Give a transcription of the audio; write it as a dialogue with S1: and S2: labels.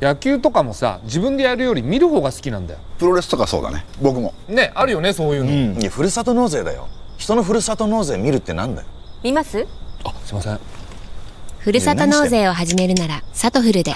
S1: 野球とかもさ自分でやるより見る方が好きなんだよプロレスとかそうだね僕もねあるよねそういうの、うん、いやふるさと納税だよ人のふるさと納税見るってなんだよ
S2: 見
S3: ま
S4: す
S5: あすいませんふるさと納税
S4: を始めるならサトフルで